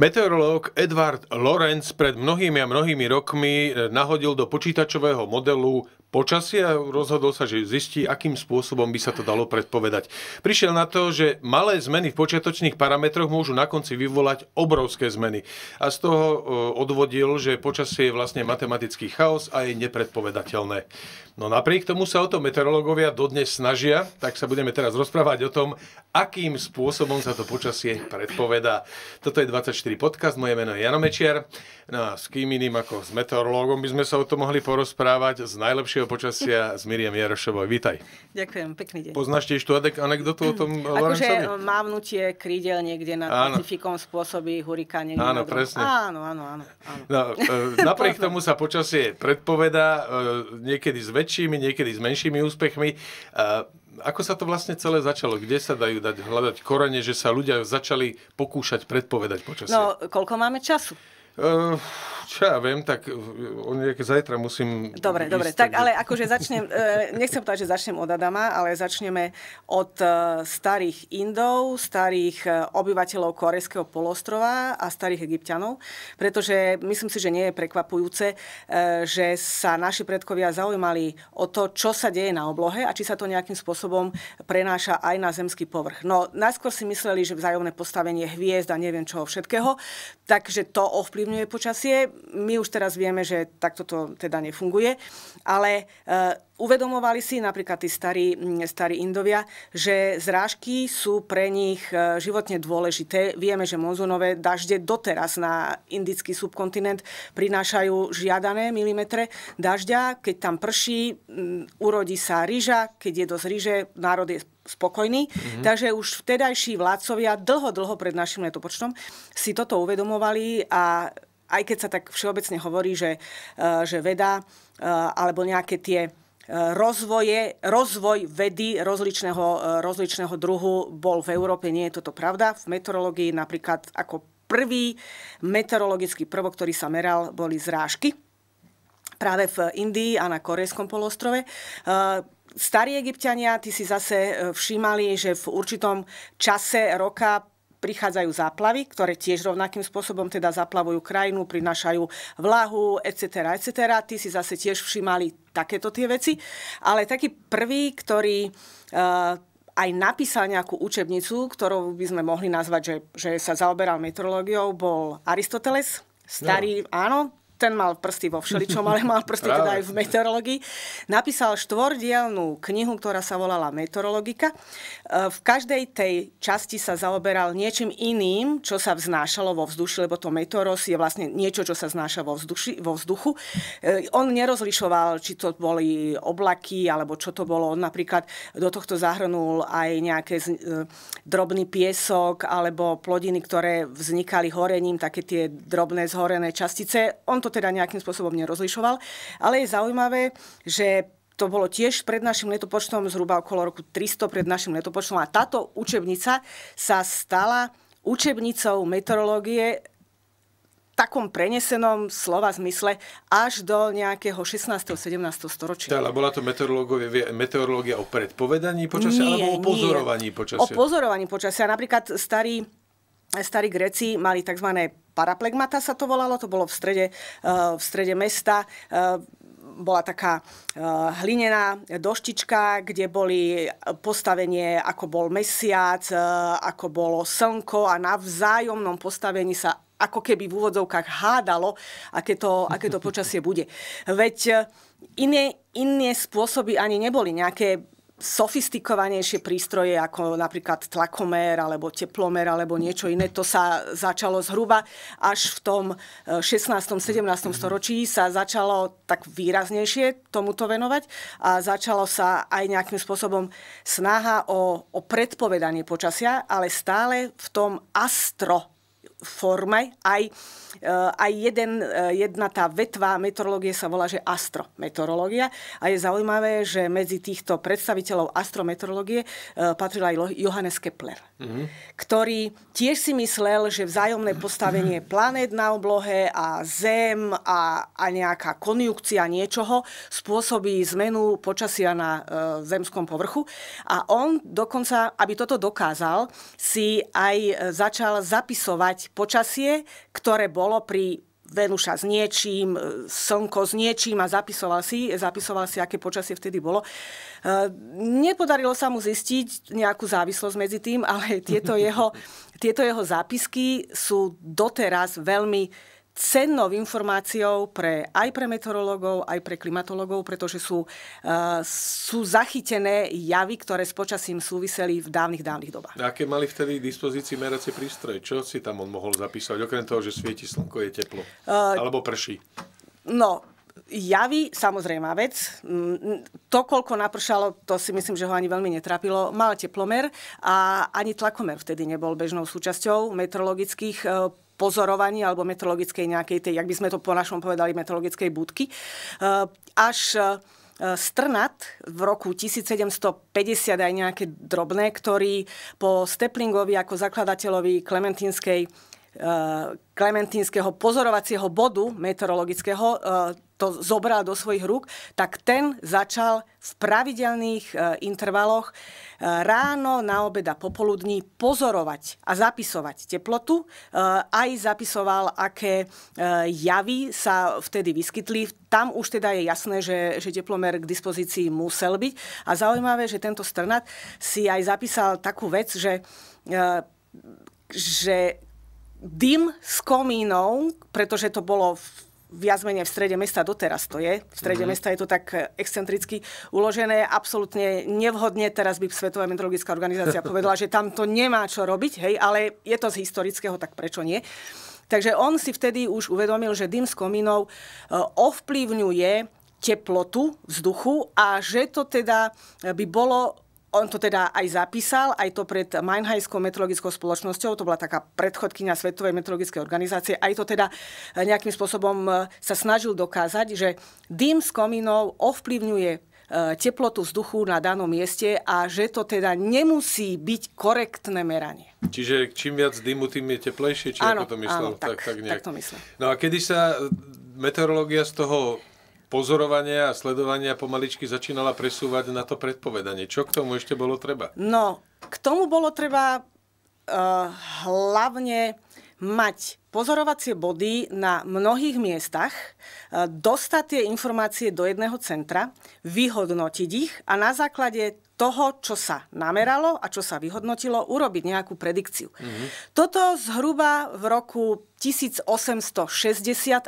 Meteorológ Edward Lorenz pred mnohými a mnohými rokmi eh, nahodil do počítačového modelu počasie a rozhodol sa, že zistí, akým spôsobom by sa to dalo predpovedať. Prišiel na to, že malé zmeny v počiatočných parametroch môžu na konci vyvolať obrovské zmeny. A z toho e, odvodil, že počasie je vlastne matematický chaos a je nepredpovedateľné. No napriek tomu sa o to meteorológovia dodnes snažia, tak sa budeme teraz rozprávať o tom, akým spôsobom sa to počasie predpovedá. Toto je 24 podcast, moje meno je Jano Mečiar. No a s kým iným ako s meteorológom by sme sa o to mohli porozprávať z najlepšieho najlepšieho počasia s Miriam Jarošovou. Vítaj. Ďakujem, pekný deň. Poznáš tiež tú anekdotu o tom Lorencovi? Akože eh, mávnutie krídel niekde na áno. Pacifikom spôsobí hurikáne. Áno, Áno, presne. Áno, áno, áno. áno. No, eh, napriek tomu sa počasie predpoveda. Eh, niekedy s väčšími, niekedy s menšími úspechmi ako sa to vlastne celé začalo? Kde sa dajú dať hľadať korene, že sa ľudia začali pokúšať predpovedať počasie? No, koľko máme času? Eh, čo ja viem, tak eh, nejaké zajtra musím... Dobre, ísť, dobre, tak, tak ale akože začnem, eh, nechcem povedať, že začnem od Adama, ale začneme od starých Indov, starých obyvateľov Korejského polostrova a starých Egyptianov, pretože myslím si, že nie je prekvapujúce, že sa naši predkovia zaujímali o to, čo sa deje na oblohe a či sa to nejakým spôsobom prenáša aj na zemský povrch. No, najskôr si mysleli, že vzájomné postavenie hviezd a neviem čoho všetkého, takže to ovplyvňuje ovplyvňuje počasie. My už teraz vieme, že takto to teda nefunguje, ale eh, uvedomovali si napríklad tí starí, mm, starí Indovia, že zrážky sú pre nich eh, životne dôležité. Vieme, že monzunové dažde doteraz na indický subkontinent prinášajú žiadané milimetre dažďa. Keď tam prší, mm, urodí sa ryža, keď je dosť ryže, národ je spokojní. Mm-hmm. Takže už vtedajší vládcovia dlho, dlho pred našim letopočtom si toto uvedomovali a aj keď sa tak všeobecne hovorí, že, e, že veda e, alebo nejaké tie e, rozvoje, rozvoj vedy rozličného, rozličného druhu bol v Európe, nie je toto pravda. V meteorológii napríklad ako prvý meteorologický prvok, ktorý sa meral, boli zrážky práve v Indii a na Korejskom polostrove starí egyptiania, ty si zase e, všímali, že v určitom čase roka prichádzajú záplavy, ktoré tiež rovnakým spôsobom teda zaplavujú krajinu, prinášajú vlahu, etc., etc. Ty si zase tiež všímali takéto tie veci. Ale taký prvý, ktorý uh, aj napísal nejakú učebnicu, ktorou by sme mohli nazvať, že, že sa zaoberal meteorológiou, bol Aristoteles, starý, no. áno, ten mal prsty vo všeličom, ale mal prsty teda aj v meteorológii. Napísal štvordielnú knihu, ktorá sa volala Meteorologika. E, v každej tej časti sa zaoberal niečím iným, čo sa vznášalo vo vzduchu, lebo to meteoros je vlastne niečo, čo sa znáša vo, vzduši, vo vzduchu. E, on nerozlišoval, či to boli oblaky, alebo čo to bolo. On napríklad do tohto zahrnul aj nejaké e, drobný piesok, alebo plodiny, ktoré vznikali horením, také tie drobné zhorené častice. On to teda nejakým spôsobom nerozlišoval. Ale je zaujímavé, že to bolo tiež pred našim letopočtom, zhruba okolo roku 300 pred našim letopočtom. A táto učebnica sa stala učebnicou meteorológie takom prenesenom slova zmysle až do nejakého 16. 17. storočia. Ale bola to meteorológia o predpovedaní počasia nie, alebo o pozorovaní nie. počasia? O pozorovaní počasia. Napríklad starý starí Gréci mali tzv. paraplegmata sa to volalo, to bolo v strede, eh, v strede mesta eh, bola taká eh, hlinená doštička, kde boli postavenie, ako bol mesiac, ako bolo slnko a na vzájomnom postavení sa ako keby v úvodzovkách hádalo, aké to, aké to počasie bude. Veď iné, iné spôsoby ani neboli nejaké sofistikovanejšie prístroje ako napríklad tlakomer alebo teplomer alebo niečo iné. To sa začalo zhruba až v tom 16. Eh, 17. Mhm. storočí sa začalo tak výraznejšie tomuto venovať a začalo sa aj nejakým spôsobom snaha o, o predpovedanie počasia, ale stále v tom astro forme. Aj, eh, aj jeden, eh, jedna tá vetva meteorológie sa volá, že astrometeorológia. A je zaujímavé, že medzi týchto predstaviteľov astrometeorológie eh, patril aj Johannes Kepler mm-hmm. ktorý tiež si myslel, že vzájomné postavenie planét na oblohe a Zem a, a nejaká konjunkcia niečoho spôsobí zmenu počasia na e, zemskom povrchu. A on dokonca, aby toto dokázal, si aj e, začal zapisovať počasie, ktoré bolo pri Venuša s niečím, e, slnko s niečím a zapisoval si, zapisoval si, aké počasie vtedy bolo. E, nepodarilo sa mu zistiť nejakú závislosť medzi tým, ale tieto jeho, tieto jeho zápisky sú doteraz veľmi cennou informáciou pre, aj pre meteorológov, aj pre klimatológov, pretože sú, uh, sú zachytené javy, ktoré s počasím súviseli v dávnych, dávnych dobách. Aké mali vtedy dispozícii meracie prístroje? Čo si tam on mohol zapísať, okrem toho, že svieti slnko, je teplo? Uh, alebo prší? No, Javy, samozrejme vec. Mm, to, koľko napršalo, to si myslím, že ho ani veľmi netrapilo. Mal teplomer a ani tlakomer vtedy nebol bežnou súčasťou meteorologických eh, pozorovaní alebo meteorologickej nejakej tej, jak by sme to po našom povedali, meteorologickej budky. E, až e, Strnat v roku 1750 aj nejaké drobné, ktorý po Steplingovi ako zakladateľovi Klementínskej e, Klementínskeho pozorovacieho bodu meteorologického to zobral do svojich rúk, tak ten začal v pravidelných e, intervaloch e, ráno, na obed a popoludní pozorovať a zapisovať teplotu. E, aj zapisoval, aké javy sa vtedy vyskytli. Tam už teda je jasné, že, že teplomer k dispozícii musel byť. A zaujímavé, že tento strnat si aj zapísal takú vec, že že dym s komínou, pretože to bolo v viac menej v strede mesta doteraz to je. V strede mm-hmm. mesta je to tak excentricky uložené. Absolútne nevhodne teraz by Svetová meteorologická organizácia povedala, že tam to nemá čo robiť, hej, ale je to z historického, tak prečo nie? Takže on si vtedy už uvedomil, že dym s komínou eh, ovplyvňuje teplotu vzduchu a že to teda by bolo on to teda aj zapísal, aj to pred Mannheimskou meteorologickou spoločnosťou, to bola taká predchodkynia Svetovej meteorologickej organizácie, aj to teda eh, nejakým spôsobom eh, sa snažil dokázať, že dým z komínov ovplyvňuje eh, teplotu vzduchu na danom mieste a že to teda nemusí byť korektné meranie. Čiže čím viac dymu, tým je teplejšie? Či áno, ako to myslel? Áno, tak, tak, tak, nejak. tak to myslel. No a kedy sa meteorológia z toho pozorovania a sledovania pomaličky začínala presúvať na to predpovedanie. Čo k tomu ešte bolo treba? No, k tomu bolo treba uh, hlavne mať pozorovacie body na mnohých miestach, eh, dostať tie informácie do jedného centra, vyhodnotiť ich a na základe toho, čo sa nameralo a čo sa vyhodnotilo, urobiť nejakú predikciu. Mm-hmm. Toto zhruba v roku 1860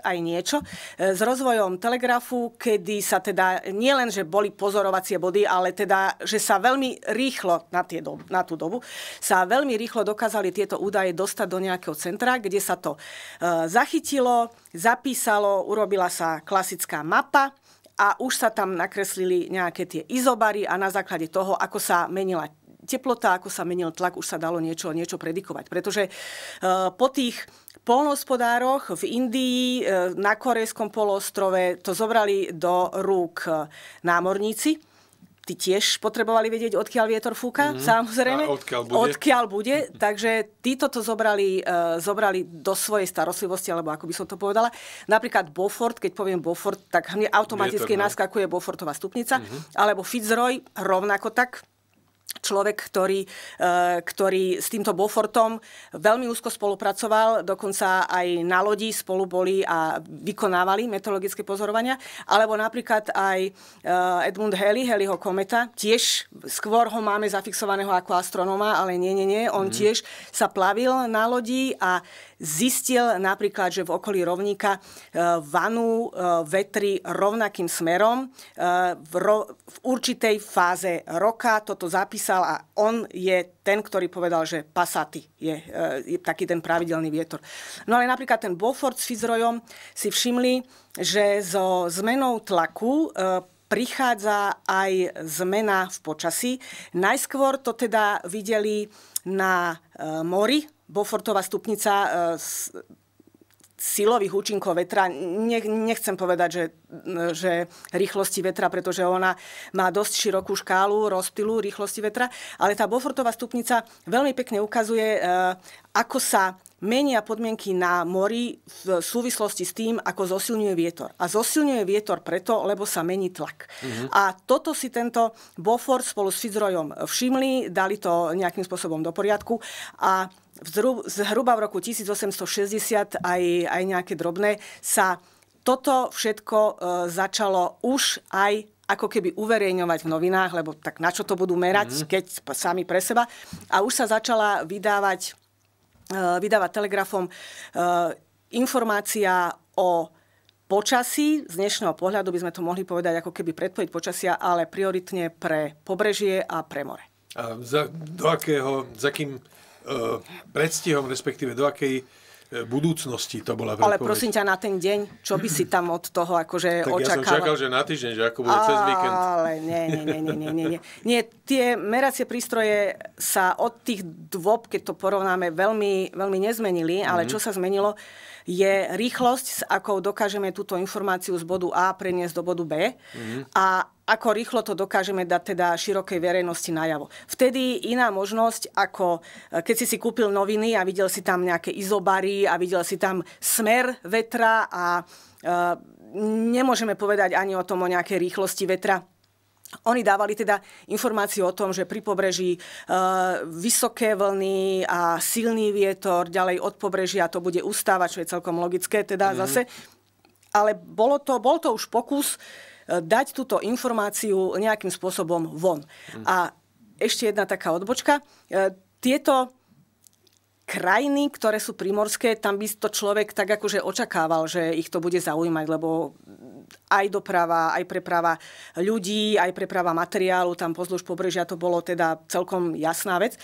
aj niečo e, s rozvojom telegrafu, kedy sa teda nielen, že boli pozorovacie body, ale teda, že sa veľmi rýchlo na, tie do, na tú dobu, sa veľmi rýchlo dokázali tieto údaje dostať do nejakého centra, kde sa to e, zachytilo, zapísalo, urobila sa klasická mapa, a už sa tam nakreslili nejaké tie izobary a na základe toho, ako sa menila teplota, ako sa menil tlak, už sa dalo niečo, niečo predikovať. Pretože e, po tých polnohospodároch v Indii, e, na Korejskom polostrove to zobrali do rúk e, námorníci, tí tiež potrebovali vedieť, odkiaľ vietor fúka, mm-hmm. samozrejme. A odkiaľ bude. Odkiaľ bude. Takže títo to zobrali, uh, zobrali do svojej starostlivosti, alebo ako by som to povedala. Napríklad Beaufort, keď poviem Beaufort, tak mne automaticky Vietor, no. naskakuje Beaufortová stupnica. Mm-hmm. Alebo Fitzroy, rovnako tak človek, ktorý, e, ktorý s týmto Bofortom veľmi úzko spolupracoval, dokonca aj na lodi spolu boli a vykonávali meteorologické pozorovania, alebo napríklad aj e, Edmund Halley, Halleyho kometa, tiež skôr ho máme zafixovaného ako astronóma, ale nie, nie, nie, on mm. tiež sa plavil na lodi a zistil napríklad, že v okolí rovníka e, vanú vetri rovnakým smerom v, ro- v určitej fáze roka, toto zapísal napísal a on je ten, ktorý povedal, že pasaty je, eh, je taký ten pravidelný vietor. No ale napríklad ten Beaufort s Fizrojom si všimli, že so zmenou tlaku eh, prichádza aj zmena v počasí. Najskôr to teda videli na eh, mori. Bofortová stupnica silových účinkov vetra, nechcem povedať, že, že rýchlosti vetra, pretože ona má dosť širokú škálu rozptylu rýchlosti vetra, ale tá Bofortová stupnica veľmi pekne ukazuje, eh, ako sa menia podmienky na mori v súvislosti s tým, ako zosilňuje vietor. A zosilňuje vietor preto, lebo sa mení tlak. Mm-hmm. A toto si tento bofor spolu s Fitzroyom všimli, dali to nejakým spôsobom do poriadku a zhruba v roku 1860 aj, aj nejaké drobné sa toto všetko e, začalo už aj ako keby uverejňovať v novinách, lebo tak na čo to budú merať, mm. keď sami pre seba. A už sa začala vydávať E, vydáva telegrafom e, informácia o počasí, z dnešného pohľadu by sme to mohli povedať ako keby predpoveď počasia, ale prioritne pre pobrežie a pre more. A za, do akého, za kým e, predstihom, respektíve do akej e, budúcnosti to bola predpoveď. Ale prosím ťa, na ten deň, čo by si tam od toho akože tak očakával? ja som čakal, že na týždeň, že ako bude ale cez víkend. Ale nie, nie, nie, nie, nie, nie. Nie, tie meracie prístroje sa od tých dôb, keď to porovnáme, veľmi, veľmi nezmenili, ale mm-hmm. čo sa zmenilo, je rýchlosť, s akou dokážeme túto informáciu z bodu A preniesť do bodu B mm-hmm. a ako rýchlo to dokážeme dať teda širokej verejnosti najavo. Vtedy iná možnosť, ako e, keď si si kúpil noviny a videl si tam nejaké izobary a videl si tam smer vetra a e, nemôžeme povedať ani o tom o nejakej rýchlosti vetra oni dávali teda informáciu o tom, že pri pobreží e, vysoké vlny a silný vietor, ďalej od pobrežia to bude ustávať, čo je celkom logické teda mm-hmm. zase. Ale bolo to, bol to už pokus e, dať túto informáciu nejakým spôsobom von. Mm. A ešte jedna taká odbočka. E, tieto krajiny, ktoré sú primorské, tam by to človek tak akože očakával, že ich to bude zaujímať, lebo aj doprava, aj preprava ľudí, aj preprava materiálu, tam pozdĺž pobrežia to bolo teda celkom jasná vec.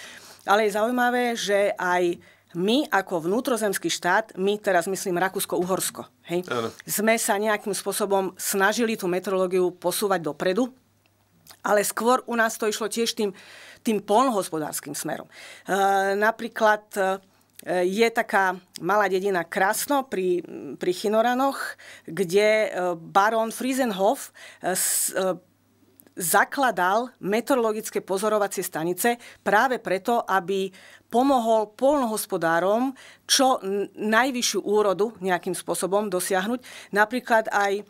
Ale je zaujímavé, že aj my ako vnútrozemský štát, my teraz myslím Rakúsko-Uhorsko, hej, sme sa nejakým spôsobom snažili tú metrológiu posúvať dopredu, ale skôr u nás to išlo tiež tým tým polnohospodárským smerom. E, napríklad e, je taká malá dedina Krasno pri, pri Chinoranoch, kde e, baron Friesenhof zakladal meteorologické pozorovacie stanice práve preto, aby pomohol polnohospodárom čo najvyššiu úrodu nejakým spôsobom dosiahnuť. Napríklad aj e,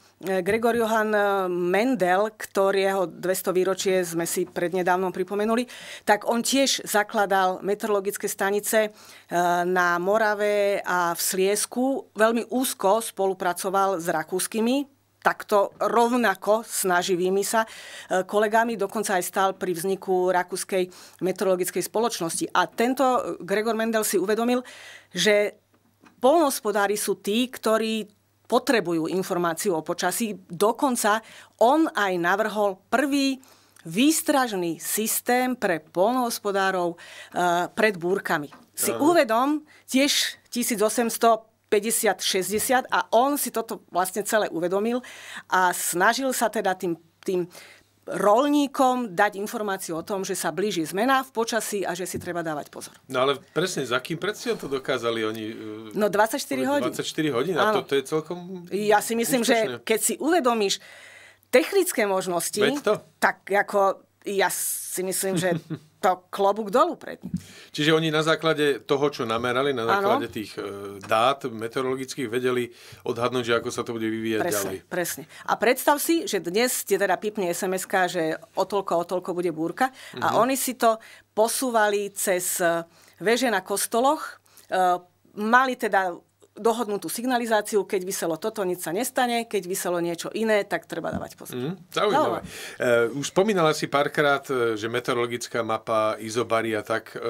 Gregor Johan e, Mendel, ktorého 200 výročie sme si prednedávnom pripomenuli, tak on tiež zakladal meteorologické stanice e, na Morave a v Sliesku. Veľmi úzko spolupracoval s rakúskymi takto rovnako snaživými sa e, kolegami, dokonca aj stál pri vzniku Rakúskej meteorologickej spoločnosti. A tento e, Gregor Mendel si uvedomil, že polnospodári sú tí, ktorí potrebujú informáciu o počasí. Dokonca on aj navrhol prvý výstražný systém pre polnohospodárov e, pred búrkami. Si uvedom tiež 1800 50-60 a on si toto vlastne celé uvedomil a snažil sa teda tým, tým rolníkom dať informáciu o tom, že sa blíži zmena v počasí a že si treba dávať pozor. No ale presne, za kým predstavom to dokázali oni? E, no 24 hodín. 24 hodín, a to, to je celkom Ja si myslím, úspešne. že keď si uvedomíš technické možnosti, tak ako ja si myslím, že to klobúk dolu pred ním. Čiže oni na základe toho, čo namerali, na základe ano. tých e, dát meteorologických vedeli odhadnúť, že ako sa to bude vyvíjať presne, ďalej. Presne. A predstav si, že dnes ti teda pipne sms že o toľko, o toľko bude búrka Uh-huh. a mhm. oni si to posúvali cez e, veže na kostoloch, e, mali teda dohodnutú signalizáciu, keď vyselo toto, nič sa nestane, keď vyselo niečo iné, tak treba dávať pozor. Mm, zaujímavé. E, už spomínala si párkrát, eh, že meteorologická mapa, izobaria, tak eh,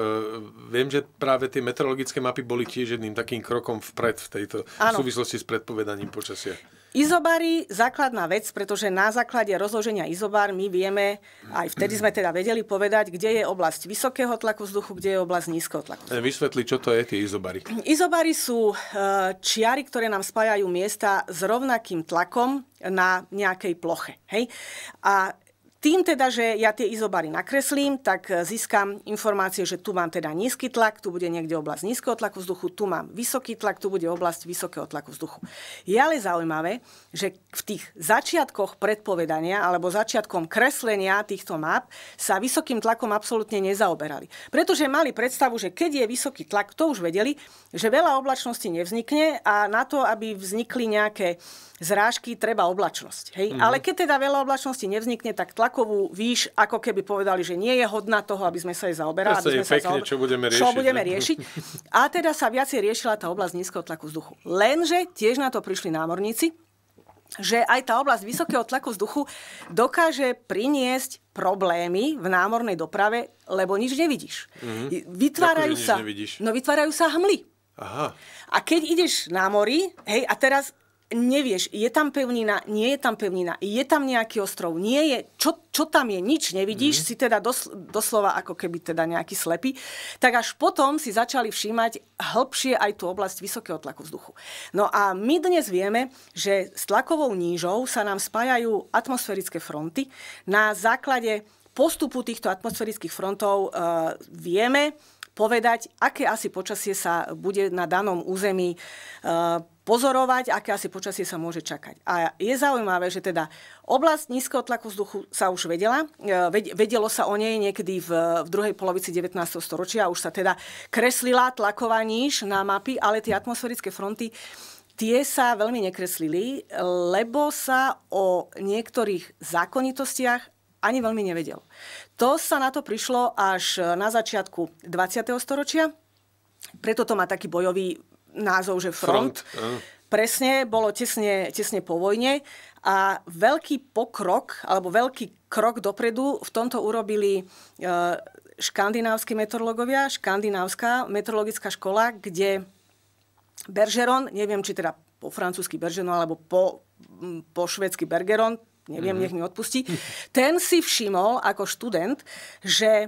viem, že práve tie meteorologické mapy boli tiež jedným takým krokom vpred v tejto v súvislosti s predpovedaním počasia. Izobary, základná vec, pretože na základe rozloženia izobár my vieme, aj vtedy sme teda vedeli povedať, kde je oblasť vysokého tlaku vzduchu, kde je oblasť nízkeho tlaku vzduchu. Vysvetli, čo to je tie izobary. Izobary sú e, čiary, ktoré nám spájajú miesta s rovnakým tlakom na nejakej ploche. Hej? A tým teda, že ja tie izobary nakreslím, tak e, získam informácie, že tu mám teda nízky tlak, tu bude niekde oblasť nízkeho tlaku vzduchu, tu mám vysoký tlak, tu bude oblasť vysokého tlaku vzduchu. Je ale zaujímavé, že v tých začiatkoch predpovedania alebo začiatkom kreslenia týchto map sa vysokým tlakom absolútne nezaoberali. Pretože mali predstavu, že keď je vysoký tlak, to už vedeli, že veľa oblačnosti nevznikne a na to, aby vznikli nejaké zrážky, treba oblačnosť. Hej? Mm. Ale keď teda veľa oblačnosti nevznikne, tak tlak takovú výš ako keby povedali, že nie je hodná toho, aby sme sa jej zaoberali. To je pekne, zaober... čo budeme riešiť. Čo budeme riešiť. A teda sa viacej riešila tá oblasť nízkeho tlaku vzduchu. Lenže tiež na to prišli námorníci, že aj tá oblasť vysokého tlaku vzduchu dokáže priniesť problémy v námornej doprave, lebo nič nevidíš. Mm-hmm. Vytvárajú, Ďakujem, sa, nevidíš. No, vytvárajú sa hmly. Aha. A keď ideš na mori, hej, a teraz nevieš, je tam pevnina, nie je tam pevnina, je tam nejaký ostrov, nie je, čo, čo tam je, nič nevidíš, mm. si teda dos, doslova ako keby teda nejaký slepý, tak až potom si začali všímať hĺbšie aj tú oblasť vysokého tlaku vzduchu. No a my dnes vieme, že s tlakovou nížou sa nám spájajú atmosférické fronty. Na základe postupu týchto atmosférických frontov e, vieme povedať, aké asi počasie sa bude na danom území e, pozorovať, aké asi počasie sa môže čakať. A je zaujímavé, že teda oblasť nízkeho tlaku vzduchu sa už vedela. E, vedelo sa o nej niekedy v, v druhej polovici 19. storočia. Už sa teda kreslila tlaková níž na mapy, ale tie atmosférické fronty tie sa veľmi nekreslili, lebo sa o niektorých zákonitostiach ani veľmi nevedel. To sa na to prišlo až na začiatku 20. storočia, preto to má taký bojový názov, že front. front uh. Presne, bolo tesne, tesne po vojne a veľký pokrok, alebo veľký krok dopredu v tomto urobili e, škandinávsky meteorológovia, škandinávska meteorologická škola, kde Bergeron, neviem, či teda po francúzsky Bergeron alebo po, po švedsky Bergeron, neviem, mm nech mi odpustí, ten si všimol ako študent, že e,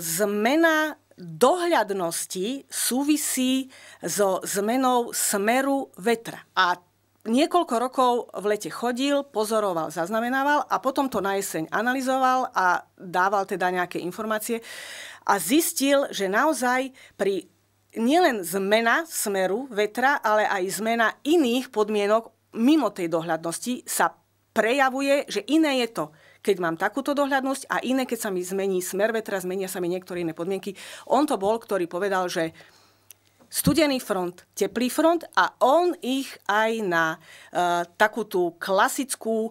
zmena dohľadnosti súvisí so zmenou smeru vetra. A niekoľko rokov v lete chodil, pozoroval, zaznamenával a potom to na jeseň analyzoval a dával teda nejaké informácie a zistil, že naozaj pri nielen zmena smeru vetra, ale aj zmena iných podmienok mimo tej dohľadnosti sa prejavuje, že iné je to keď mám takúto dohľadnosť a iné, keď sa mi zmení smer vetra, zmenia sa mi niektoré iné podmienky. On to bol, ktorý povedal, že studený front, teplý front a on ich aj na e, takú tú klasickú e,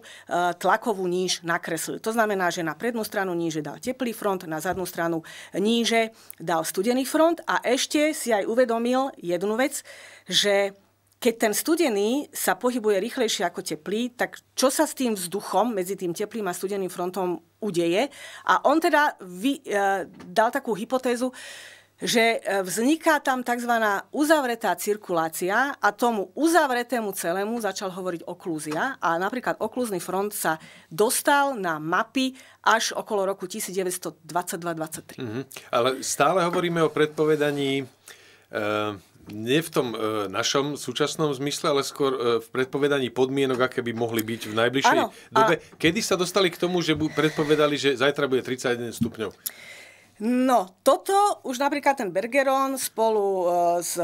tlakovú níž nakreslil. To znamená, že na prednú stranu níže dal teplý front, na zadnú stranu níže dal studený front a ešte si aj uvedomil jednu vec, že keď ten studený sa pohybuje rýchlejšie ako teplý, tak čo sa s tým vzduchom medzi tým teplým a studeným frontom udeje? A on teda vy, e, dal takú hypotézu, že e, vzniká tam tzv. uzavretá cirkulácia a tomu uzavretému celému začal hovoriť oklúzia a napríklad oklúzny front sa dostal na mapy až okolo roku 1922-23. Mm-hmm. Ale stále hovoríme o predpovedaní e, nie v tom e, našom súčasnom zmysle, ale skôr e, v predpovedaní podmienok, aké by mohli byť v najbližšej ano, dobe. A... Kedy sa dostali k tomu, že bu- predpovedali, že zajtra bude 31 stupňov? No, toto už napríklad ten Bergeron spolu e, s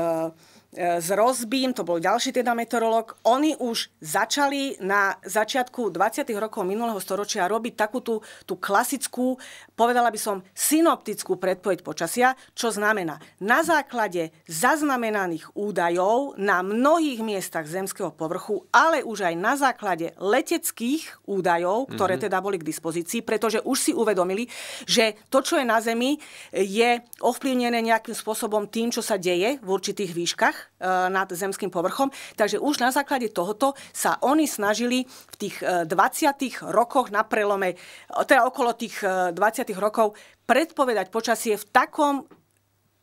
s e, Rozbím, to bol ďalší teda meteorológ, oni už začali na začiatku 20. rokov minulého storočia robiť takú tú, tú klasickú, povedala by som, synoptickú predpoveď počasia, čo znamená, na základe zaznamenaných údajov na mnohých miestach zemského povrchu, ale už aj na základe leteckých údajov, ktoré mm-hmm. teda boli k dispozícii, pretože už si uvedomili, že to, čo je na Zemi, je ovplyvnené nejakým spôsobom tým, čo sa deje v určitých výškach dierach e, nad zemským povrchom. Takže už na základe tohoto sa oni snažili v tých 20. E, rokoch na prelome, e, teda okolo tých 20. rokov, predpovedať počasie v takom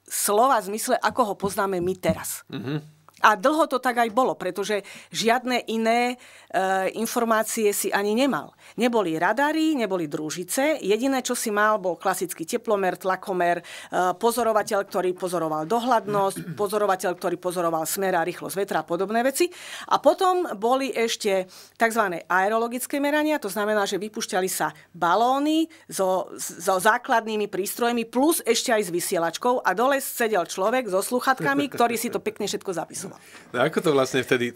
slova zmysle, ako ho poznáme my teraz. Mm-hmm. A dlho to tak aj bolo, pretože žiadne iné e, informácie si ani nemal. Neboli radary, neboli družice. Jediné, čo si mal, bol klasický teplomer, tlakomer, e, pozorovateľ, ktorý pozoroval dohľadnosť, pozorovateľ, ktorý pozoroval smer a rýchlosť vetra a podobné veci. A potom boli ešte tzv. aerologické merania, to znamená, že vypušťali sa balóny so, so základnými prístrojmi plus ešte aj s vysielačkou a dole sedel človek so sluchatkami, ktorý si to pekne všetko zapísal áno. No ako to vlastne vtedy,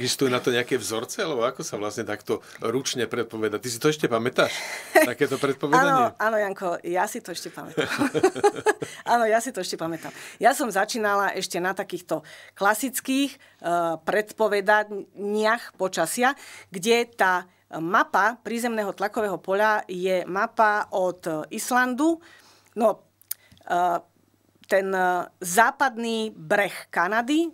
existujú na to nejaké vzorce, alebo ako sa vlastne takto ručne predpoveda? Ty si to ešte pamätáš? Takéto predpovedanie? Áno, áno, Janko, ja si to ešte pamätám. áno, ja si to ešte pamätám. Ja som začínala ešte na takýchto klasických uh, predpovedaniach počasia, kde tá mapa prízemného tlakového poľa je mapa od Islandu. No, uh, ten eh, západný breh Kanady,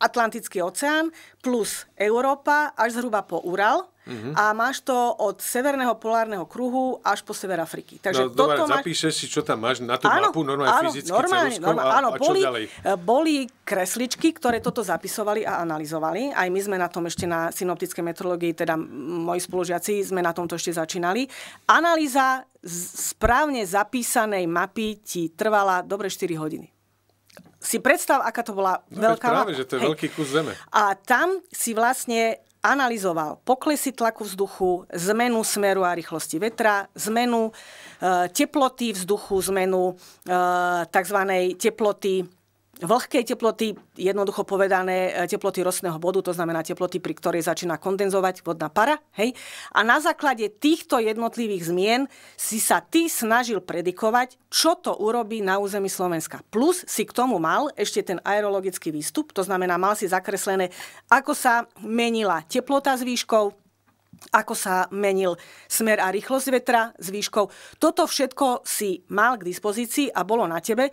Atlantický oceán plus Európa až zhruba po Ural. Uh-huh. A máš to od severného polárneho kruhu až po sever Afriky. Takže no, toto máš... zapíšeš si, čo tam máš na tú áno, mapu, normálne áno, fyzicky, normálne, ceruskou, normálne, a, áno, a čo boli, ďalej? Boli kresličky, ktoré toto zapisovali a analyzovali. Aj my sme na tom ešte na synoptickej metrológii, teda moji spolužiaci sme na tomto ešte začínali. Analýza správne zapísanej mapy ti trvala dobre 4 hodiny si predstav, aká to bola no, veľká práve, že to je Hej. veľký kus zeme. A tam si vlastne analyzoval poklesy tlaku vzduchu, zmenu smeru a rýchlosti vetra, zmenu e, teploty vzduchu, zmenu e, tzv. teploty Vlhké teploty, jednoducho povedané, e, teploty rostného bodu, to znamená teploty, pri ktorej začína kondenzovať vodná para. Hej? A na základe týchto jednotlivých zmien si sa ty snažil predikovať, čo to urobí na území Slovenska. Plus si k tomu mal ešte ten aerologický výstup, to znamená, mal si zakreslené, ako sa menila teplota s výškou, ako sa menil smer a rýchlosť vetra s výškou. Toto všetko si mal k dispozícii a bolo na tebe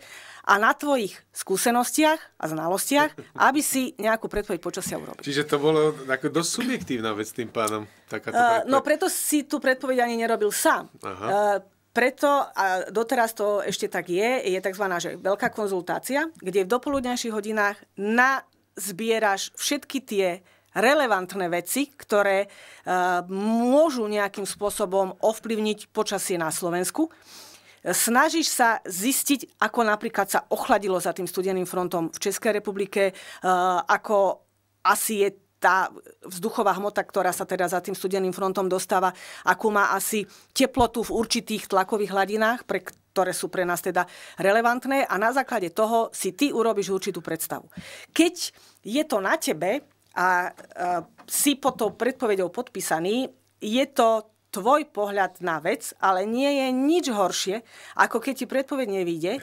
a na tvojich skúsenostiach a znalostiach, aby si nejakú predpoveď počasia urobil. Čiže to bolo ako dosť subjektívna vec tým pánom. Takáto uh, no preto si tú predpoveď ani nerobil sám. Aha. Uh, preto, a doteraz to ešte tak je, je tzv. Že veľká konzultácia, kde v dopoludnejších hodinách nazbieraš všetky tie relevantné veci, ktoré e, môžu nejakým spôsobom ovplyvniť počasie na Slovensku. Snažíš sa zistiť, ako napríklad sa ochladilo za tým studeným frontom v Českej republike, e, ako asi je tá vzduchová hmota, ktorá sa teda za tým studeným frontom dostáva, akú má asi teplotu v určitých tlakových hladinách, pre ktoré sú pre nás teda relevantné a na základe toho si ty urobíš určitú predstavu. Keď je to na tebe, a si pod tou predpovedou podpísaný, je to tvoj pohľad na vec, ale nie je nič horšie, ako keď ti predpoveď nevíde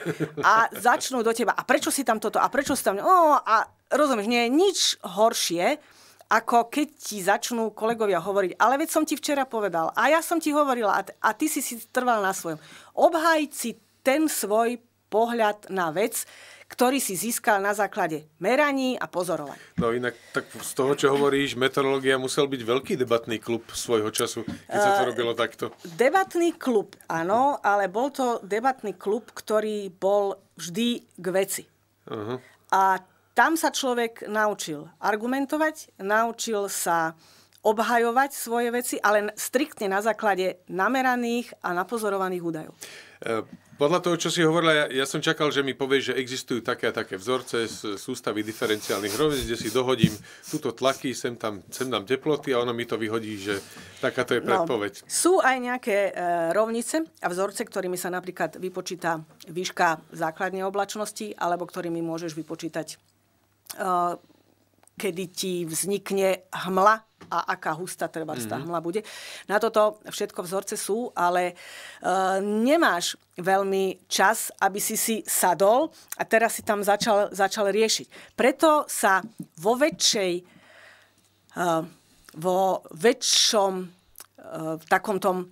a začnú do teba, a prečo si tam toto, a prečo si tam... O, no, a rozumieš, nie je nič horšie, ako keď ti začnú kolegovia hovoriť, ale veď som ti včera povedal, a ja som ti hovorila, a, t- a ty si si trval na svojom. Obhaj si ten svoj pohľad na vec, ktorý si získal na základe meraní a pozorovaní. No inak tak z toho, čo hovoríš, meteorológia musel byť veľký debatný klub svojho času, keď sa to eh, robilo takto. Debatný klub, áno, ale bol to debatný klub, ktorý bol vždy k veci. Uh-huh. A tam sa človek naučil argumentovať, naučil sa obhajovať svoje veci, ale striktne na základe nameraných a napozorovaných údajov. Eh, podľa toho, čo si hovorila, ja, ja som čakal, že mi povie, že existujú také a také vzorce z sústavy diferenciálnych rovníc, kde si dohodím túto tlaky, sem tam, sem tam teploty a ono mi to vyhodí, že takáto je no, predpoveď. No, sú aj nejaké e, rovnice a vzorce, ktorými sa napríklad vypočíta výška základnej oblačnosti alebo ktorými môžeš vypočítať e, kedy ti vznikne hmla a aká hustá treba mm-hmm. tá mhm. hmla bude. Na toto všetko vzorce sú, ale e, nemáš veľmi čas, aby si si sadol a teraz si tam začal, začal riešiť. Preto sa vo väčšej, e, vo väčšom e, takom tom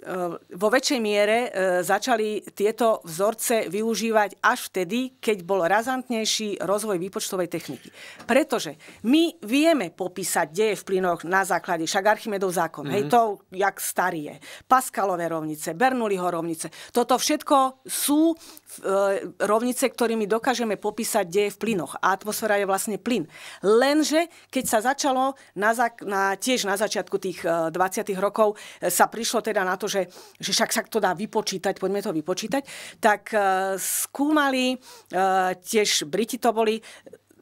E, vo väčšej miere e, začali tieto vzorce využívať až vtedy, keď bol razantnejší rozvoj výpočtovej techniky. Pretože my vieme popísať, kde je v plynoch na základe však Archimedov zákon. Mm-hmm. Hej, mhm. to jak starý je. Paskalové rovnice, Bernoulliho rovnice. Toto všetko sú e, rovnice, ktorými dokážeme popísať, kde je v plynoch. A atmosféra je vlastne plyn. Lenže keď sa začalo na, na, tiež na začiatku tých 20. rokov sa prišlo teda na to, že, že však sa to dá vypočítať, poďme to vypočítať, tak e, skúmali, e, tiež Briti to boli,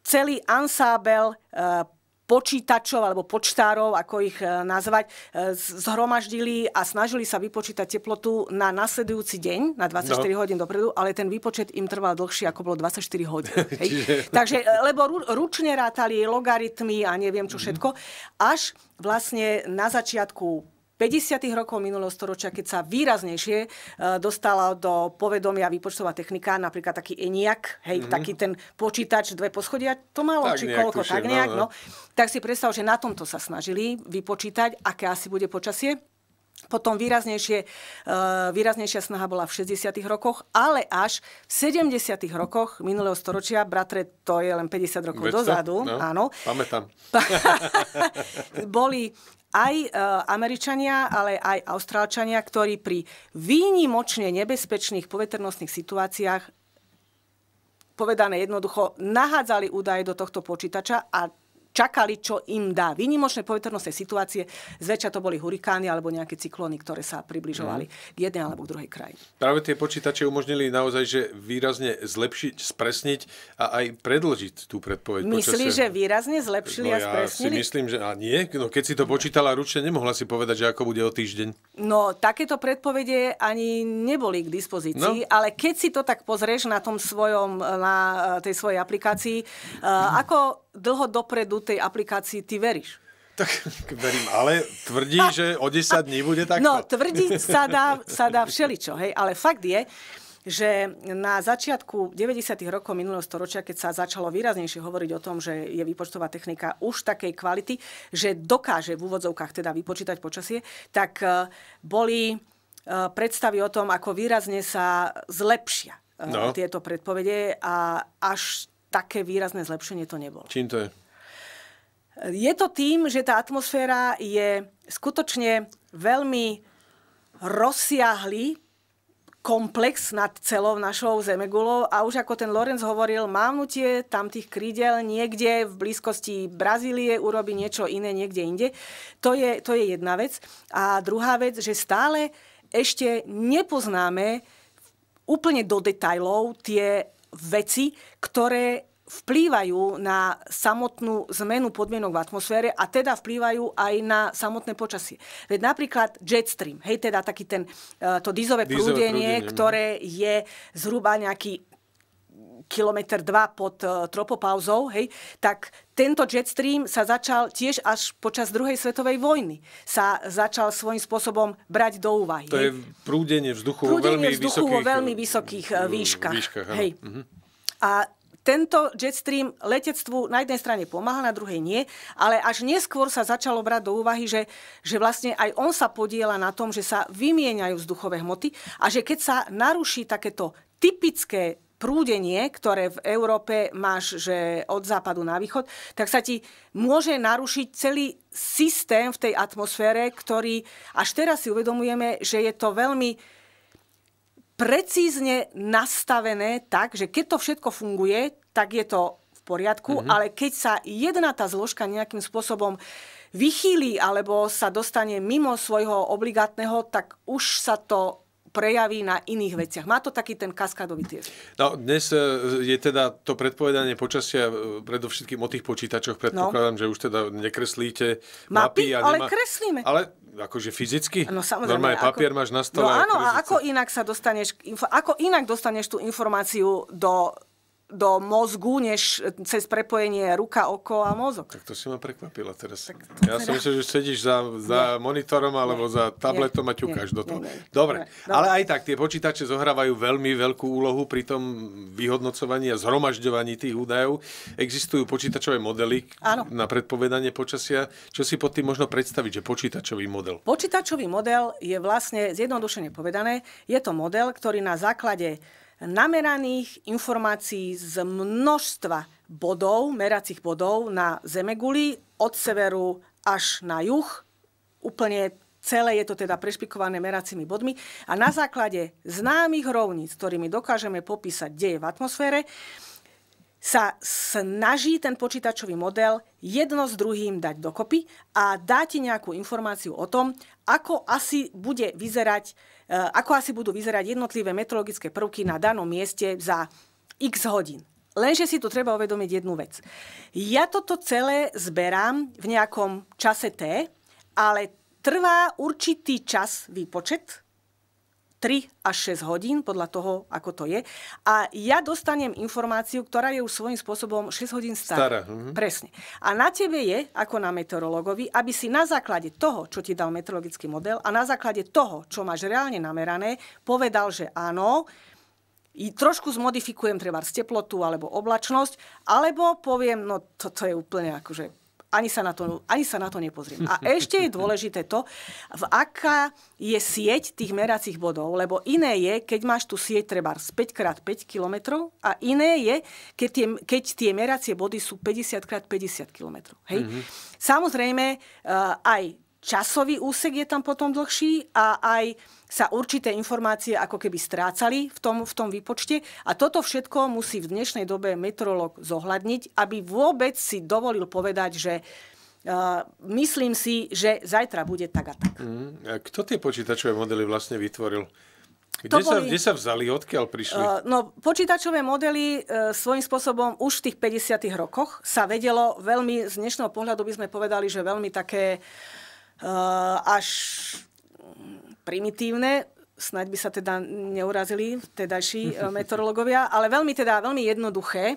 celý ansábel e, počítačov alebo počtárov, ako ich nazvať, zhromaždili a snažili sa vypočítať teplotu na nasledujúci deň, na 24 no. hodín dopredu, ale ten výpočet im trval dlhšie, ako bolo 24 hodín. Hej. Takže, lebo ručne rátali logaritmy a neviem čo mhm. všetko, až vlastne na začiatku 50. rokov minulého storočia, keď sa výraznejšie e, dostala do povedomia výpočtová technika, napríklad taký ENIAC, hej, mm-hmm. taký ten počítač, dve poschodia, to malo, tak či koľko, tak no, nejak, no, no. Tak si predstav, že na tomto sa snažili vypočítať, aké asi bude počasie. Potom výraznejšie, e, výraznejšia snaha bola v 60. rokoch, ale až v 70. rokoch minulého storočia, bratre, to je len 50 rokov Veď dozadu, no, áno. Pamätám. boli aj e, Američania, ale aj Austrálčania, ktorí pri výnimočne nebezpečných poveternostných situáciách povedané jednoducho, nahádzali údaje do tohto počítača a čakali, čo im dá. Výnimočné poveternostné situácie, zväčša to boli hurikány alebo nejaké cyklóny, ktoré sa približovali mm. k jednej alebo k druhej krajine. Práve tie počítače umožnili naozaj, že výrazne zlepšiť, spresniť a aj predlžiť tú predpoveď. počasie. že výrazne zlepšili no, a spresnili? Ja si myslím, že a nie. No, keď si to počítala ručne, nemohla si povedať, že ako bude o týždeň. No, takéto predpovede ani neboli k dispozícii, no. ale keď si to tak pozrieš na tom svojom, na tej svojej aplikácii, mm. ako dlho dopredu tej aplikácii ty veríš. Tak verím, ale tvrdí, že o 10 dní bude takto. No, tvrdí sa dá, sa dá všeličo, hej, ale fakt je, že na začiatku 90. rokov minulého storočia, keď sa začalo výraznejšie hovoriť o tom, že je výpočtová technika už takej kvality, že dokáže v úvodzovkách teda vypočítať počasie, tak e, boli e, predstavy o tom, ako výrazne sa zlepšia e, no. tieto predpovede a až také výrazné zlepšenie to nebolo. Čím to je? Je to tým, že tá atmosféra je skutočne veľmi rozsiahlý komplex nad celou našou zemegulou a už ako ten Lorenz hovoril, mávnutie tam tých krídel niekde v blízkosti Brazílie urobi niečo iné niekde inde. To je, to je jedna vec. A druhá vec, že stále ešte nepoznáme úplne do detajlov tie veci, ktoré vplývajú na samotnú zmenu podmienok v atmosfére a teda vplývajú aj na samotné počasie. Veď napríklad jet stream, hej, teda taký ten, e, to dizové, prúdenie, prúdenie, no. ktoré je zhruba nejaký kilometr dva pod e, tropopauzou, hej, tak tento jetstream sa začal tiež až počas druhej svetovej vojny. Sa začal svojím spôsobom brať do úvahy. To hej. je prúdenie vzduchu prúdenie vo veľmi vzduchu vysokých, vo veľmi vysokých e, mm, výškach. výškach hej. Uh-huh. A tento jetstream letectvu na jednej strane pomáhal, na druhej nie, ale až neskôr sa začalo brať do úvahy, že, že vlastne aj on sa podiela na tom, že sa vymieňajú vzduchové hmoty a že keď sa naruší takéto typické prúdenie, ktoré v Európe máš že od západu na východ, tak sa ti môže narušiť celý systém v tej atmosfére, ktorý až teraz si uvedomujeme, že je to veľmi precízne nastavené tak, že keď to všetko funguje, tak je to v poriadku, mm-hmm. ale keď sa jedna tá zložka nejakým spôsobom vychýli alebo sa dostane mimo svojho obligátneho, tak už sa to prejaví na iných veciach. Má to taký ten kaskádový tiež. No, dnes e, je teda to predpovedanie počasia e, predovšetkým o tých počítačoch. No. Predpokladám, no. že už teda nekreslíte mapy. mapy a nemá... Ale kreslíme. Ale akože fyzicky? No samozrejme. Normálne ako... papier máš na stole. No áno, a ako inak sa dostaneš, ako inak dostaneš tú informáciu do do mozgu, než e, cez prepojenie ruka, oko a mozog. Tak to si ma prekvapila teraz. Tak to ja teda... som myslel, že sedíš za, za monitorom alebo nie. za tabletom nie. a ťukáš nie. do toho. Nie. Nie. Dobre. Dobre, ale aj tak tie počítače zohrávajú veľmi veľkú úlohu pri tom vyhodnocovaní a zhromažďovaní tých údajov. Existujú počítačové modely ano. na predpovedanie počasia. Čo si pod tým možno predstaviť, že počítačový model? Počítačový model je vlastne, zjednodušene povedané, je to model, ktorý na základe nameraných informácií z množstva bodov, meracích bodov na Zemeguli od severu až na juh. Úplne celé je to teda prešpikované meracími bodmi a na základe známych rovníc, ktorými dokážeme popísať, kde je v atmosfére, sa snaží ten počítačový model jedno s druhým dať dokopy a dá ti nejakú informáciu o tom, ako asi bude vyzerať Eh, ako asi budú vyzerať jednotlivé metrologické prvky na danom mieste za x hodín. Lenže si tu treba uvedomiť jednu vec. Ja toto celé zberám v nejakom čase T, ale trvá určitý čas výpočet 3 až 6 hodín, podľa toho, ako to je. A ja dostanem informáciu, ktorá je už svojím spôsobom 6 hodín stará. stará. Mhm. Presne. A na tebe je, ako na meteorologovi, aby si na základe toho, čo ti dal meteorologický model a na základe toho, čo máš reálne namerané, povedal, že áno, i trošku zmodifikujem treba teplotu alebo oblačnosť, alebo poviem, no toto to je úplne akože ani sa na to, ani sa na to nepozriem. A ešte je dôležité to, v aká je sieť tých meracích bodov, lebo iné je, keď máš tú sieť treba 5x5 km a iné je, keď tie, keď tie meracie body sú 50x50 km. Hej? Mm-hmm. Samozrejme, eh, aj časový úsek je tam potom dlhší a aj sa určité informácie ako keby strácali v tom, v tom výpočte. A toto všetko musí v dnešnej dobe metrolog zohľadniť, aby vôbec si dovolil povedať, že Uh, myslím si, že zajtra bude tak a tak. Mm, a kto tie počítačové modely vlastne vytvoril? Kde, boli, sa, kde sa vzali, odkiaľ prišli? Uh, no, počítačové modely uh, svojím spôsobom už v tých 50. rokoch sa vedelo veľmi, z dnešného pohľadu by sme povedali, že veľmi také uh, až mm, primitívne, snaď by sa teda neurazili vtedajší e, meteorológovia, ale veľmi teda veľmi jednoduché e,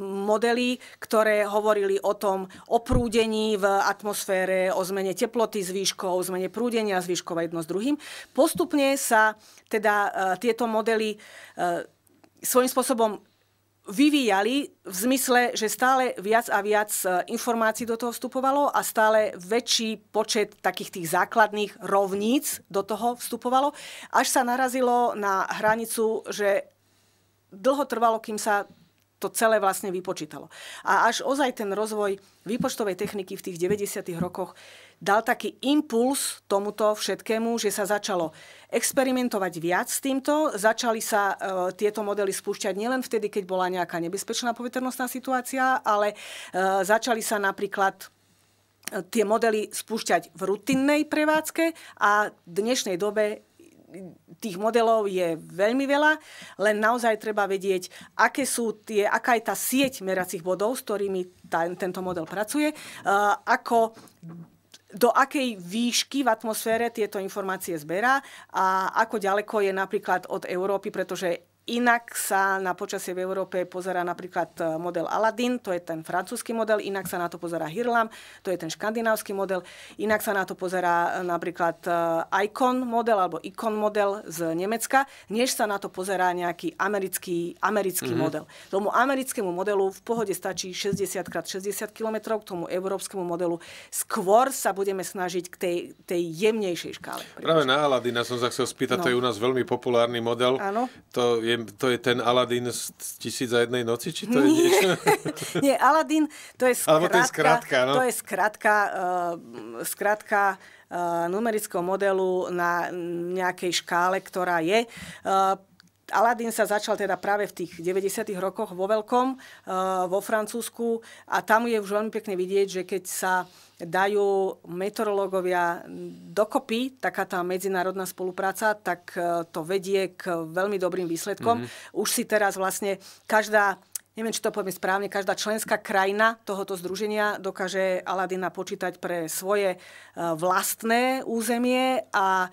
modely, ktoré hovorili o tom o prúdení v atmosfére, o zmene teploty s výškou, o zmene prúdenia s výškou jedno s druhým. Postupne sa teda e, tieto modely svojím spôsobom vyvíjali v zmysle, že stále viac a viac e, informácií do toho vstupovalo a stále väčší počet takých tých základných rovníc do toho vstupovalo, až sa narazilo na hranicu, že dlho trvalo, kým sa to celé vlastne vypočítalo. A až ozaj ten rozvoj výpočtovej techniky v tých 90. rokoch dal taký impuls tomuto všetkému, že sa začalo experimentovať viac s týmto. Začali sa e, tieto modely spúšťať nielen vtedy, keď bola nejaká nebezpečná poveternostná situácia, ale e, začali sa napríklad e, tie modely spúšťať v rutinnej prevádzke a v dnešnej dobe tých modelov je veľmi veľa, len naozaj treba vedieť, aké sú tie, aká je tá sieť meracích bodov, s ktorými ta, tento model pracuje, uh, ako do akej výšky v atmosfére tieto informácie zberá a ako ďaleko je napríklad od Európy, pretože Inak sa na počasie v Európe pozera napríklad e, model Aladdin, to je ten francúzsky model, inak sa na to pozera Hirlam, to je ten škandinávsky model, inak sa na to pozera e, napríklad e, Icon model alebo Icon model z Nemecka, než sa na to pozera nejaký americký, americký mm-hmm. model. Tomu americkému modelu v pohode stačí 60x60 km, k tomu európskemu modelu skôr sa budeme snažiť k tej, tej jemnejšej škále. Práve na Aladina som sa chcel spýtať, no. to je u nás veľmi populárny model. Áno. To je to je ten Aladdin z tisíc za jednej noci, či to je nie, niečo? nie, Aladdin, to je skratka. Alebo to je skratka, no? To je skratka, uh, skratka uh, eh, numerického modelu na nejakej škále, ktorá je. Uh, Aladdin sa začal teda práve v tých 90. rokoch vo veľkom, eh, vo Francúzsku a tam je už veľmi pekne vidieť, že keď sa dajú meteorológovia dokopy, taká tá medzinárodná spolupráca, tak eh, to vedie k veľmi dobrým výsledkom. Mm-hmm. Už si teraz vlastne každá neviem, či to poviem správne, každá členská krajina tohoto združenia dokáže Aladina počítať pre svoje eh, vlastné územie a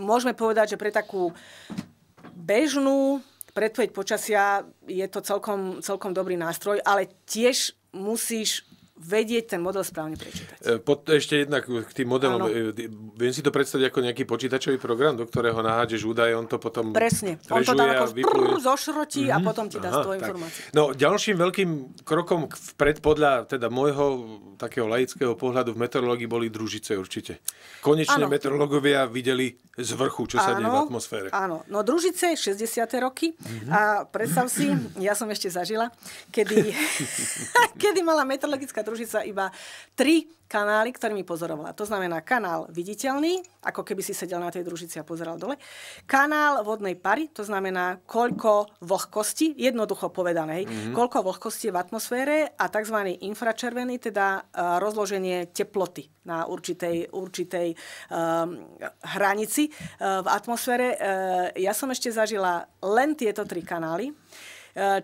môžeme povedať, že pre takú bežnú predpoveď počasia je to celkom, celkom dobrý nástroj, ale tiež musíš vedieť ten model správne prečítať. E, pod, ešte jednak k tým modelom. Áno. E, viem si to predstaviť ako nejaký počítačový program, do ktorého nahádeš údaje, on to potom Presne. On to dá ako a zošrotí mm-hmm. a potom ti dá Aha, svoje informácie. No, ďalším veľkým krokom vpred podľa teda môjho takého laického pohľadu v meteorológii boli družice určite. Konečne ano. meteorológovia videli z vrchu, čo sa deje v atmosfére. Áno, no družice 60. roky mm-hmm. a predstav si, ja som ešte zažila, kedy, kedy mala meteorologická Družica sa iba tri kanály, ktorými pozorovala. To znamená kanál viditeľný, ako keby si sedel na tej družici a pozeral dole. Kanál vodnej pary, to znamená koľko vlhkosti, jednoducho povedané, mm-hmm. koľko vlhkosti je v atmosfére a tzv. infračervený, teda e, rozloženie teploty na určitej, určitej um, hranici uh, v atmosfére. Uh, ja som ešte zažila len tieto tri kanály.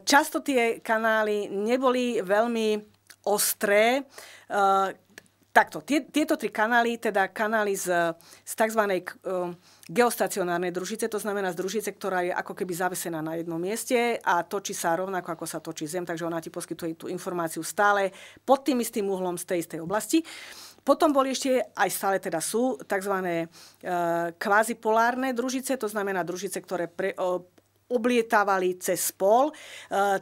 Často tie kanály neboli veľmi ostré. Eh, takto, tie, tieto tri kanály, teda kanály z, z tzv. Eh, geostacionárnej družice, to znamená z družice, ktorá je ako keby zavesená na jednom mieste a točí sa rovnako, ako sa točí Zem, takže ona ti poskytuje tú informáciu stále pod tým istým uhlom z tej istej oblasti. Potom boli ešte, aj stále teda sú, tzv. E, eh, polárne družice, to znamená družice, ktoré pre, oblietávali cez pol.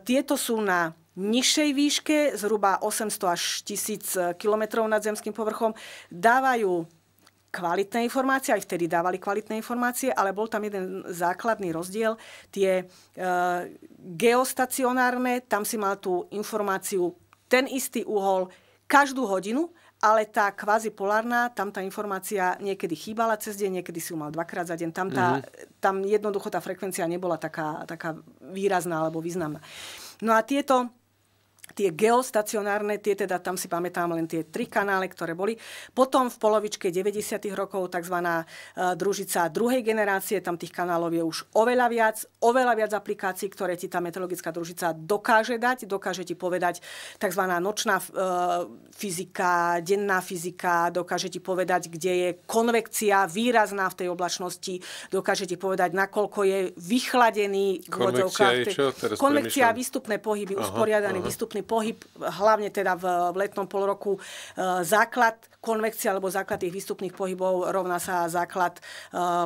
Tieto sú na nižšej výške, zhruba 800 až 1000 e, km nad zemským povrchom, dávajú kvalitné informácie, aj vtedy dávali kvalitné informácie, ale bol tam jeden základný rozdiel. Tie e, geostacionárne, tam si mal tú informáciu ten istý uhol každú hodinu, ale tá kvázi polárna, tam tá informácia niekedy chýbala cez deň, niekedy si ju mal dvakrát za deň. Tam, tá, mm-hmm. tam jednoducho tá frekvencia nebola taká, taká výrazná alebo významná. No a tieto tie geostacionárne, tie teda tam si pamätám len tie tri kanále, ktoré boli. Potom v polovičke 90. rokov tzv. E, družica druhej generácie, tam tých kanálov je už oveľa viac, oveľa viac aplikácií, ktoré ti tá meteorologická družica dokáže dať, dokáže ti povedať tzv. nočná e, fyzika, denná fyzika, dokáže ti povedať, kde je konvekcia výrazná v tej oblačnosti, dokáže ti povedať, nakoľko je vychladený konvekcia, je čo? Teraz konvekcia výstupné pohyby, usporiadaný výstupný vlastne pohyb, hlavne teda v, v letnom polroku, e, základ konvekcia alebo základ tých výstupných pohybov rovná sa základ e,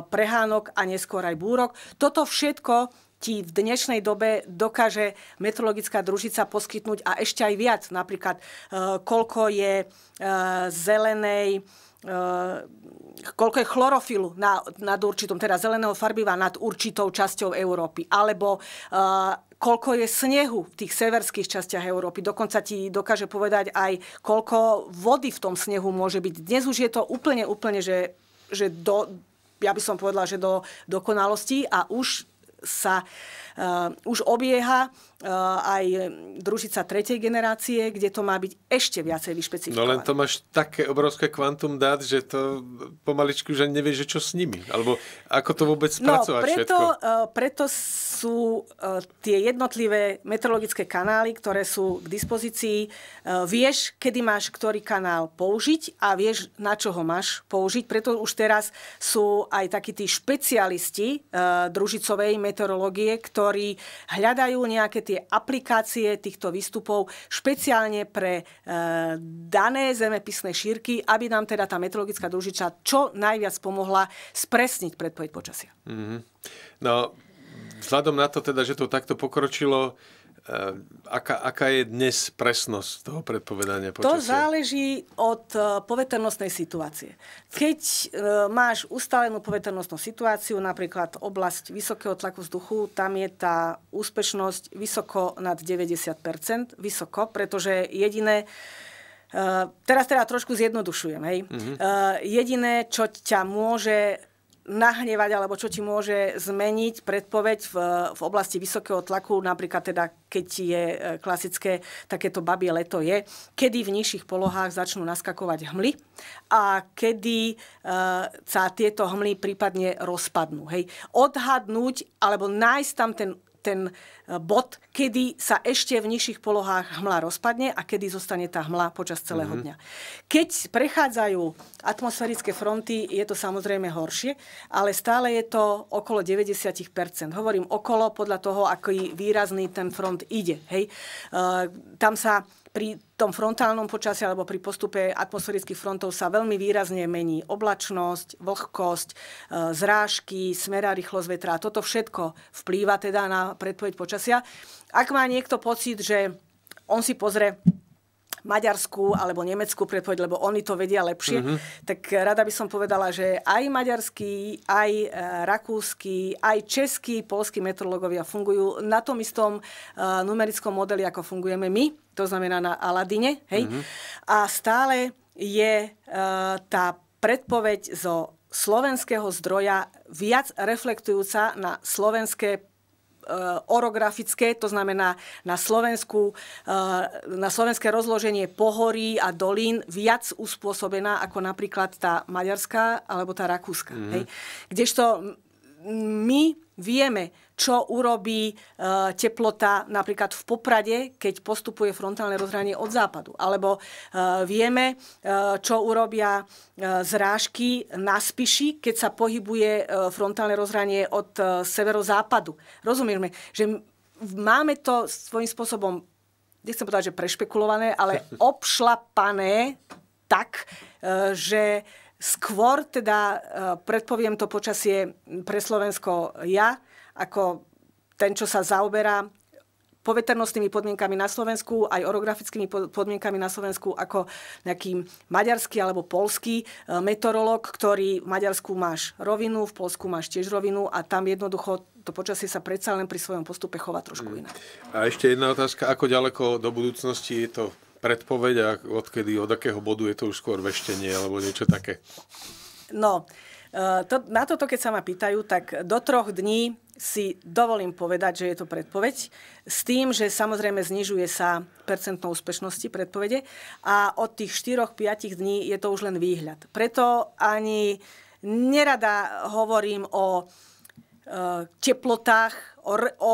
prehánok a neskôr aj búrok. Toto všetko ti v dnešnej dobe dokáže metrologická družica poskytnúť a ešte aj viac, napríklad e, koľko je zelenej koľko je chlorofilu nad, nad určitom, teda zeleného farbiva nad určitou časťou Európy, alebo koľko je snehu v tých severských častiach Európy. Dokonca ti dokáže povedať aj, koľko vody v tom snehu môže byť. Dnes už je to úplne, úplne, že, že do, ja by som povedala, že do dokonalosti a už sa uh, už obieha aj družica tretej generácie, kde to má byť ešte viacej vyšpecifikované. No len to máš také obrovské kvantum dát, že to pomaličky už ani nevieš, čo s nimi. Alebo ako to vôbec spracovať no, preto, všetko. preto sú tie jednotlivé meteorologické kanály, ktoré sú k dispozícii. Vieš, kedy máš ktorý kanál použiť a vieš, na čo ho máš použiť. Preto už teraz sú aj takí tí špecialisti družicovej meteorológie, ktorí hľadajú nejaké tie aplikácie týchto výstupov špeciálne pre e, dané zemepisné šírky, aby nám teda tá meteorologická družiča čo najviac pomohla spresniť predpoveď počasia. Mm-hmm. No, vzhľadom na to teda, že to takto pokročilo, Ehm, aká, aká je dnes presnosť toho predpovedania počasie? To záleží od e, poveternostnej situácie. Keď e, máš ustalenú poveternostnú situáciu, napríklad oblasť vysokého tlaku vzduchu, tam je tá úspešnosť vysoko nad 90 vysoko, pretože jediné, e, teraz teda trošku zjednodušujem, hej. Mm-hmm. Jediné, čo ťa môže nahnevať alebo čo ti môže zmeniť predpoveď v, v oblasti vysokého tlaku, napríklad teda keď je e, klasické takéto babie leto je, kedy v nižších polohách začnú naskakovať hmly a kedy e, sa tieto hmly prípadne rozpadnú. Hej. Odhadnúť alebo nájsť tam ten ten e, bod, kedy sa ešte v nižších polohách hmla rozpadne a kedy zostane tá hmla počas celého mm-hmm. dňa. Keď prechádzajú atmosférické fronty, je to samozrejme horšie, ale stále je to okolo 90 Hovorím okolo podľa toho, aký výrazný ten front ide. Hej? E, tam sa pri tom frontálnom počasí alebo pri postupe atmosférických frontov sa veľmi výrazne mení oblačnosť, vlhkosť, e, zrážky, smera, rýchlosť vetra. Toto všetko vplýva teda na predpoveď počasia. Ak má niekto pocit, že on si pozrie maďarskú alebo nemeckú predpoveď, lebo oni to vedia lepšie, mm-hmm. tak rada by som povedala, že aj maďarský, aj e, rakúsky, aj český, polskí metrologovia fungujú na tom istom uh, numerickom modeli, ako fungujeme my, to znamená na Aladine, hej? Mm-hmm. A stále je uh, tá predpoveď zo slovenského zdroja viac reflektujúca na slovenské Eh, orografické, to znamená na, Slovensku, eh, na slovenské rozloženie pohorí a dolín viac uspôsobená ako napríklad tá maďarská alebo tá rakúska. Mm. Hej. Kdežto my vieme, čo urobí e, teplota napríklad v Poprade, keď postupuje frontálne rozhranie od západu. Alebo e, vieme, e, čo urobia e, zrážky na Spiši, keď sa pohybuje e, frontálne rozhranie od e, severozápadu. Rozumieme, že máme to svojím spôsobom, nechcem povedať, že prešpekulované, ale obšlapané tak, že Skôr teda e, predpoviem to počasie pre Slovensko ja, ako ten, čo sa zaoberá poveternostnými podmienkami na Slovensku, aj orografickými podmienkami na Slovensku, ako nejaký maďarský alebo polský e, meteorológ, ktorý v Maďarsku máš rovinu, v Polsku máš tiež rovinu a tam jednoducho to počasie sa predsa len pri svojom postupe chová trošku mm. inak. A ešte jedna otázka, ako ďaleko do budúcnosti je to predpoveď a odkedy, od akého bodu je to už skôr veštenie alebo niečo také? No, e, to, na toto, keď sa ma pýtajú, tak do troch dní si dovolím povedať, že je to predpoveď, s tým, že samozrejme znižuje sa percentnou úspešnosti predpovede a od tých 4-5 dní je to už len výhľad. Preto ani nerada hovorím o e, teplotách, o, o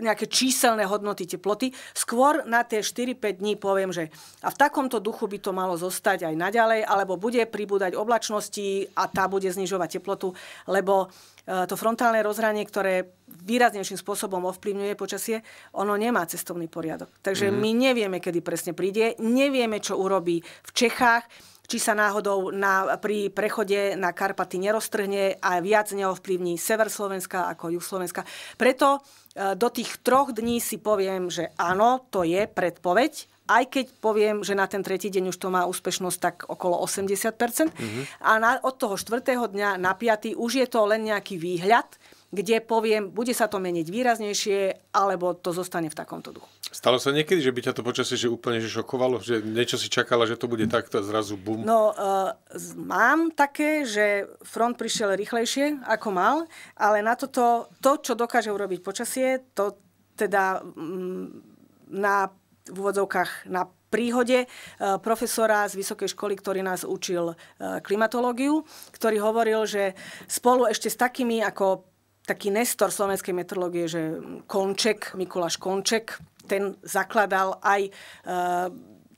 nejaké číselné hodnoty teploty. Skôr na tie 4-5 dní poviem, že a v takomto duchu by to malo zostať aj naďalej, alebo bude pribúdať oblačnosti a tá bude znižovať teplotu, lebo e, to frontálne rozhranie, ktoré výraznejším spôsobom ovplyvňuje počasie, ono nemá cestovný poriadok. Takže mm. my nevieme, kedy presne príde, nevieme, čo urobí v Čechách či sa náhodou na, pri prechode na Karpaty neroztrhne a viac neovplyvní sever Slovenska ako juh Slovenska. Preto e, do tých troch dní si poviem, že áno, to je predpoveď, aj keď poviem, že na ten tretí deň už to má úspešnosť tak okolo 80%. Mm-hmm. A na, od toho štvrtého dňa na piatý už je to len nejaký výhľad, kde poviem, bude sa to meniť výraznejšie, alebo to zostane v takomto duchu. Stalo sa niekedy, že by ťa to počasie že úplne že šokovalo, že niečo si čakala, že to bude mm. takto a zrazu bum? No, uh, mám také, že front prišiel rýchlejšie, ako mal, ale na toto, to, čo dokáže urobiť počasie, to teda m, mm, na v úvodzovkách na príhode eh, profesora z vysokej školy, ktorý nás učil eh, klimatológiu, ktorý hovoril, že spolu ešte s takými ako taký nestor slovenskej meteorológie, že Konček, Mikuláš Konček, ten zakladal aj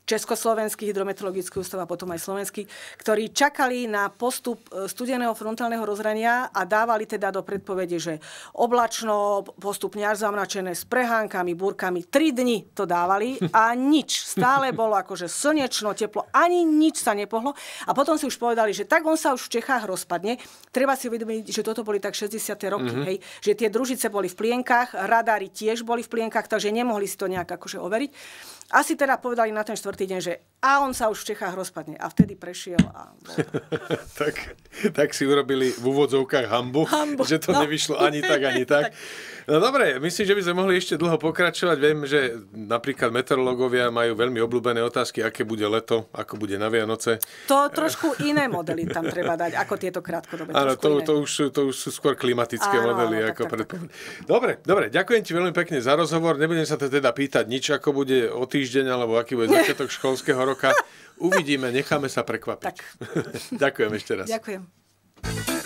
Československý hydrometeorologický ústav a potom aj slovenský, ktorí čakali na postup e, studeného frontálneho rozhrania a dávali teda do predpovede, že oblačno, postupne až zamračené s prehánkami, búrkami. Tri dni to dávali a nič. Stále bolo akože slnečno, teplo, ani nič sa nepohlo. A potom si už povedali, že tak on sa už v Čechách rozpadne. Treba si uvedomiť, že toto boli tak 60. roky, mm-hmm. hej, že tie družice boli v plienkach, radári tiež boli v plienkach, takže nemohli si to nejak akože overiť. Asi teda povedali na ten štvrtý deň, že a on sa už v Čechách rozpadne. A vtedy prešiel a... tak, tak si urobili v úvodzovkách hambu, hambu že to no. nevyšlo ani tak, ani tak. No dobre, myslím, že by sme mohli ešte dlho pokračovať. Viem, že napríklad meteorológovia majú veľmi obľúbené otázky, aké bude leto, ako bude na Vianoce. To trošku iné modely tam treba dať, ako tieto krátkodobé. Áno, to, to, už, to už sú skôr klimatické áno, modely. Áno, ako tak, predpoveď. tak. Dobre, dobre, ďakujem ti veľmi pekne za rozhovor. Nebudem sa teda pýtať nič, ako bude o týždeň, alebo aký bude začiatok školského roka. Uvidíme, necháme sa prekvapiť. Tak. Ďakujem ešte raz. Ďakujem.